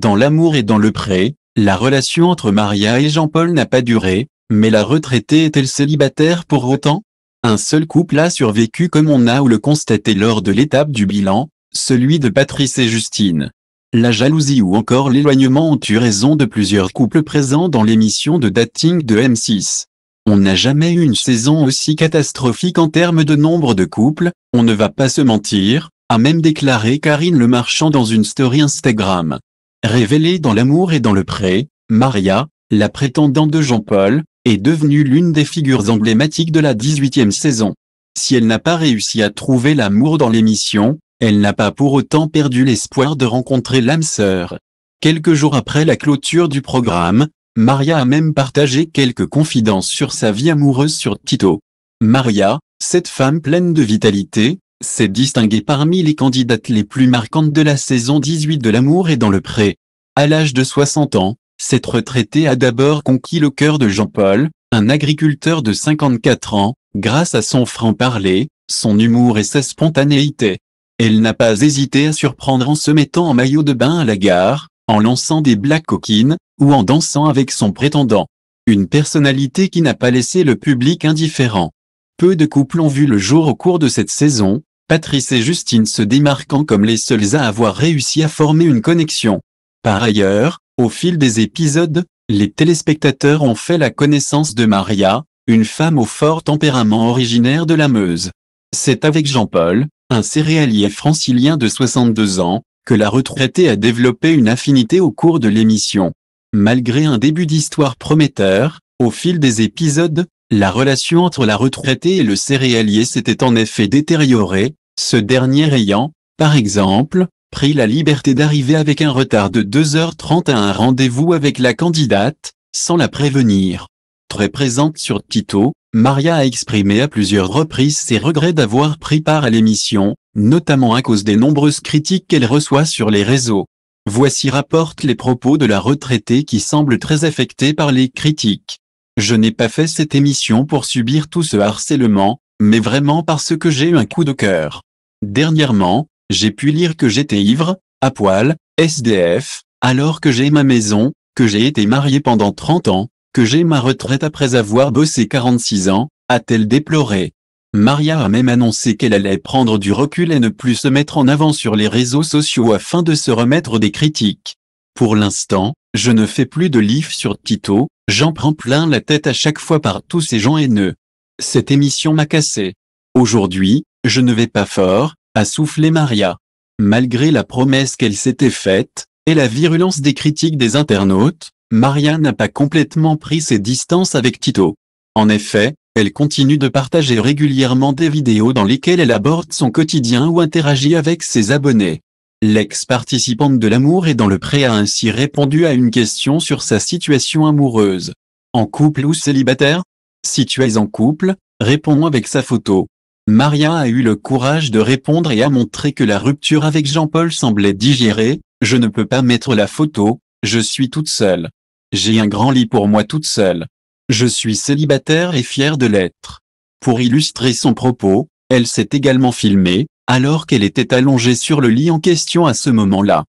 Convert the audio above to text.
Dans l'amour et dans le prêt, la relation entre Maria et Jean-Paul n'a pas duré, mais la retraitée est-elle célibataire pour autant Un seul couple a survécu comme on a ou le constaté lors de l'étape du bilan, celui de Patrice et Justine. La jalousie ou encore l'éloignement ont eu raison de plusieurs couples présents dans l'émission de dating de M6. On n'a jamais eu une saison aussi catastrophique en termes de nombre de couples, on ne va pas se mentir, a même déclaré Karine Le Marchand dans une story Instagram. Révélée dans L'amour et dans le pré, Maria, la prétendante de Jean-Paul, est devenue l'une des figures emblématiques de la 18e saison. Si elle n'a pas réussi à trouver l'amour dans l'émission, elle n'a pas pour autant perdu l'espoir de rencontrer l'âme sœur. Quelques jours après la clôture du programme, Maria a même partagé quelques confidences sur sa vie amoureuse sur Tito. Maria, cette femme pleine de vitalité, s'est distinguée parmi les candidates les plus marquantes de la saison 18 de l'amour et dans le pré. À l'âge de 60 ans, cette retraitée a d'abord conquis le cœur de Jean-Paul, un agriculteur de 54 ans, grâce à son franc-parler, son humour et sa spontanéité. Elle n'a pas hésité à surprendre en se mettant en maillot de bain à la gare, en lançant des blagues coquines, ou en dansant avec son prétendant. Une personnalité qui n'a pas laissé le public indifférent. Peu de couples ont vu le jour au cours de cette saison, Patrice et Justine se démarquant comme les seuls à avoir réussi à former une connexion. Par ailleurs, au fil des épisodes, les téléspectateurs ont fait la connaissance de Maria, une femme au fort tempérament originaire de la Meuse. C'est avec Jean-Paul, un céréalier francilien de 62 ans, que la retraitée a développé une affinité au cours de l'émission. Malgré un début d'histoire prometteur, au fil des épisodes, la relation entre la retraitée et le céréalier s'était en effet détériorée, ce dernier ayant, par exemple, pris la liberté d'arriver avec un retard de 2h30 à un rendez-vous avec la candidate, sans la prévenir. Très présente sur Tito, Maria a exprimé à plusieurs reprises ses regrets d'avoir pris part à l'émission, notamment à cause des nombreuses critiques qu'elle reçoit sur les réseaux. Voici rapporte les propos de la retraitée qui semble très affectée par les critiques. Je n'ai pas fait cette émission pour subir tout ce harcèlement, mais vraiment parce que j'ai eu un coup de cœur. Dernièrement, j'ai pu lire que j'étais ivre, à poil, SDF, alors que j'ai ma maison, que j'ai été marié pendant 30 ans, que j'ai ma retraite après avoir bossé 46 ans, a-t-elle déploré. Maria a même annoncé qu'elle allait prendre du recul et ne plus se mettre en avant sur les réseaux sociaux afin de se remettre des critiques. Pour l'instant, je ne fais plus de livres sur Tito, j'en prends plein la tête à chaque fois par tous ces gens haineux. Cette émission m'a cassé. Aujourd'hui, je ne vais pas fort, a soufflé Maria. Malgré la promesse qu'elle s'était faite, et la virulence des critiques des internautes, Maria n'a pas complètement pris ses distances avec Tito. En effet, elle continue de partager régulièrement des vidéos dans lesquelles elle aborde son quotidien ou interagit avec ses abonnés. L'ex-participante de l'amour est dans le pré a ainsi répondu à une question sur sa situation amoureuse. En couple ou célibataire Si tu es en couple, réponds avec sa photo. Maria a eu le courage de répondre et a montré que la rupture avec Jean-Paul semblait digérée, je ne peux pas mettre la photo, je suis toute seule. J'ai un grand lit pour moi toute seule. Je suis célibataire et fière de l'être. Pour illustrer son propos, elle s'est également filmée, alors qu'elle était allongée sur le lit en question à ce moment-là.